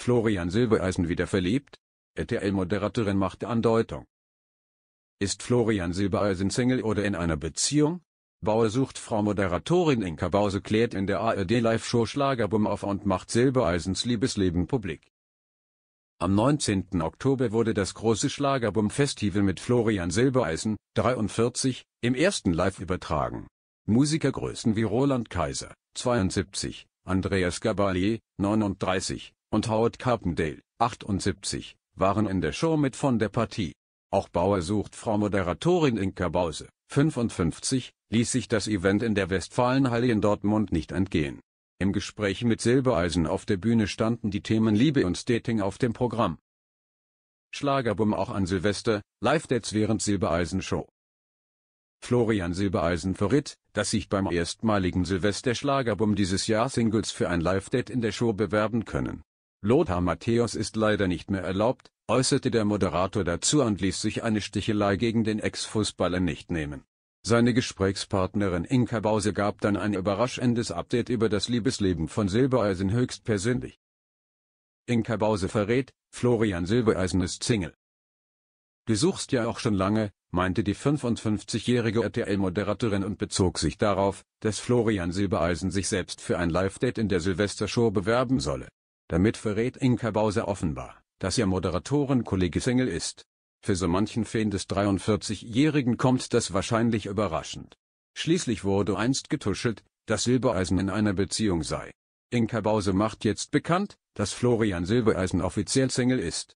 Florian Silbereisen wieder verliebt? RTL-Moderatorin macht Andeutung. Ist Florian Silbereisen Single oder in einer Beziehung? Bauer sucht Frau Moderatorin Inka Bause klärt in der ARD-Live-Show Schlagerboom auf und macht Silbereisens Liebesleben publik. Am 19. Oktober wurde das große Schlagerboom-Festival mit Florian Silbereisen, 43, im ersten Live übertragen. Musikergrößen wie Roland Kaiser, 72, Andreas Gabalier, 39, und Howard Carpendale, 78, waren in der Show mit von der Partie. Auch Bauer sucht Frau Moderatorin Inka Bause, 55, ließ sich das Event in der Westfalenhalle in Dortmund nicht entgehen. Im Gespräch mit Silbereisen auf der Bühne standen die Themen Liebe und Dating auf dem Programm. Schlagerbum auch an Silvester, Live-Dates während Silbereisen Show. Florian Silbereisen verriet, dass sich beim erstmaligen Silvester schlagerbum dieses Jahr Singles für ein Live-Date in der Show bewerben können. Lothar Matthäus ist leider nicht mehr erlaubt, äußerte der Moderator dazu und ließ sich eine Stichelei gegen den Ex-Fußballer nicht nehmen. Seine Gesprächspartnerin Inka Bause gab dann ein überraschendes Update über das Liebesleben von Silbereisen höchstpersönlich. Inka Bause verrät, Florian Silbereisen ist Single. Du suchst ja auch schon lange, meinte die 55-jährige RTL-Moderatorin und bezog sich darauf, dass Florian Silbereisen sich selbst für ein Live-Date in der Silvestershow bewerben solle. Damit verrät Inka Bause offenbar, dass ihr Moderatorenkollege Single ist. Für so manchen Fan des 43-Jährigen kommt das wahrscheinlich überraschend. Schließlich wurde einst getuschelt, dass Silbereisen in einer Beziehung sei. Inka Bause macht jetzt bekannt, dass Florian Silbereisen offiziell Single ist.